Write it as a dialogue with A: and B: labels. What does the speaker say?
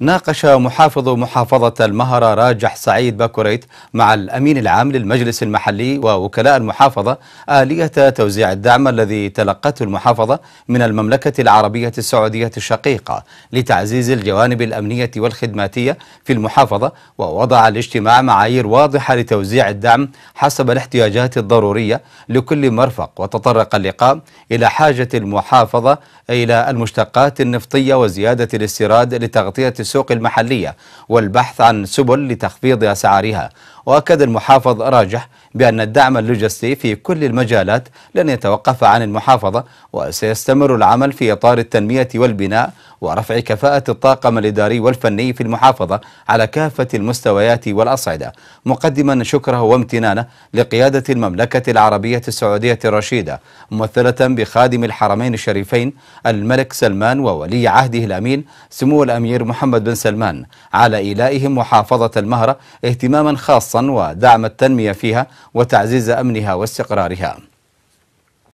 A: ناقش محافظ محافظة المهرة راجح سعيد باكوريت مع الأمين العام للمجلس المحلي ووكلاء المحافظة آلية توزيع الدعم الذي تلقته المحافظة من المملكة العربية السعودية الشقيقة لتعزيز الجوانب الأمنية والخدماتية في المحافظة ووضع الاجتماع معايير واضحة لتوزيع الدعم حسب الاحتياجات الضرورية لكل مرفق وتطرق اللقاء إلى حاجة المحافظة إلى المشتقات النفطية وزيادة الاستيراد لتغطية السوق المحلية والبحث عن سبل لتخفيض أسعارها وأكد المحافظ راجح بأن الدعم اللوجستي في كل المجالات لن يتوقف عن المحافظة وسيستمر العمل في إطار التنمية والبناء ورفع كفاءة الطاقم الإداري والفني في المحافظة على كافة المستويات والأصعدة مقدما شكره وامتنانه لقيادة المملكة العربية السعودية الرشيدة ممثلة بخادم الحرمين الشريفين الملك سلمان وولي عهده الأمين سمو الأمير محمد بن سلمان على إيلائهم محافظة المهرة اهتماما خاصا ودعم التنمية فيها وتعزيز أمنها واستقرارها